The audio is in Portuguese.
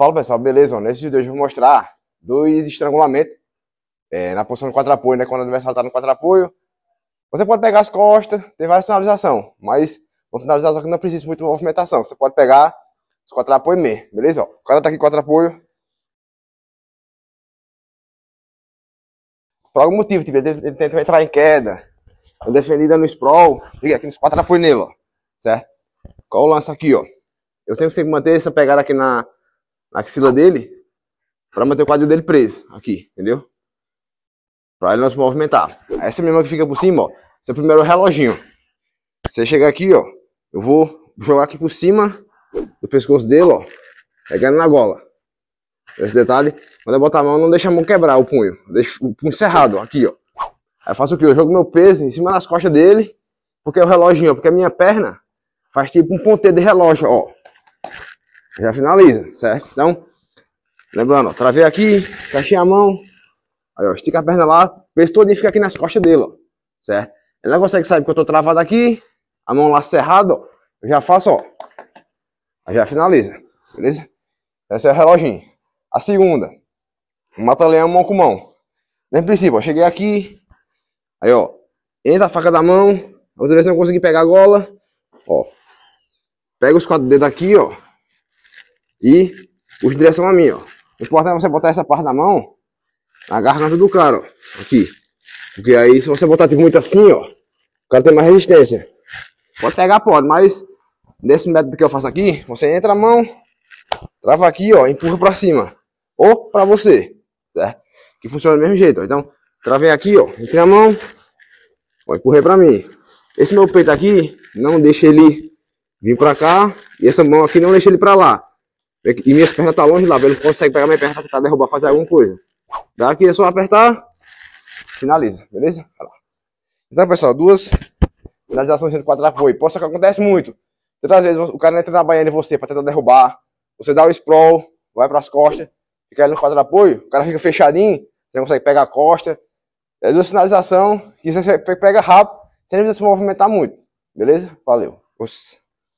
Fala pessoal, beleza? Nesse vídeo hoje eu vou mostrar dois estrangulamentos é, na posição de quatro apoio, né? Quando o adversário está no quatro apoio, você pode pegar as costas, tem várias sinalizações, mas uma finalização que não precisa muito de movimentação. Você pode pegar os quatro apoio mesmo, beleza? Ó, o cara tá aqui quatro apoio. Por algum motivo, tipo, ele tenta entrar em queda, uma tá defendida no sprawl, fica aqui nos quatro apoio nele, ó, certo? Qual o lance aqui, ó? Eu sempre, sempre manter essa pegada aqui na na axila dele para manter o quadril dele preso aqui, entendeu? Para ele não se movimentar. Essa mesma que fica por cima, ó. Esse é o primeiro reloginho. Você chegar aqui, ó. Eu vou jogar aqui por cima do pescoço dele, ó. Pegando na gola. Esse detalhe, quando eu botar a mão, não deixa a mão quebrar o punho. Deixa o punho cerrado, aqui, ó. Aí eu faço o que? Eu jogo meu peso em cima das costas dele. Porque é o reloginho, ó. Porque a minha perna faz tipo um ponteiro de relógio, ó já finaliza, certo? Então, lembrando, ó, travei aqui, fechei a mão, aí ó, estica a perna lá, o peso todo fica aqui nas costas dele, ó, certo? Ele não consegue saber que eu tô travado aqui, a mão lá cerrada, ó, eu já faço, ó, aí já finaliza, beleza? Esse é o reloginho. A segunda, mata-leão mão com mão. Mesmo princípio, ó, cheguei aqui, aí ó, entra a faca da mão, vamos ver se eu consegui pegar a gola, ó, pega os quatro dedos aqui, ó, e os direção a mim, ó. O importante é você botar essa parte da mão na garganta do cara, ó. Aqui. Porque aí se você botar tipo, muito assim, ó, o cara tem mais resistência. Pode pegar, pode, mas nesse método que eu faço aqui, você entra a mão, trava aqui, ó, empurra pra cima. Ou pra você, certo? Que funciona do mesmo jeito, ó. Então, travei aqui, ó, entrei a mão, ó, empurrei pra mim. Esse meu peito aqui, não deixa ele vir pra cá, e essa mão aqui não deixa ele pra lá. É e minhas pernas tá longe lá, ele consegue pegar minha perna pra tá tentar derrubar, fazer alguma coisa. Daqui é só apertar, finaliza, beleza? Então, pessoal, duas finalizações de quatro apoio. Posso que acontece muito. Outras vezes o cara entra é na banheira em você pra tentar derrubar. Você dá o sprawl, vai pras costas, fica ali no quadro de apoio, o cara fica fechadinho, você não consegue pegar a costa. É duas finalizações que você pega rápido, sem precisa se movimentar muito. Beleza? Valeu.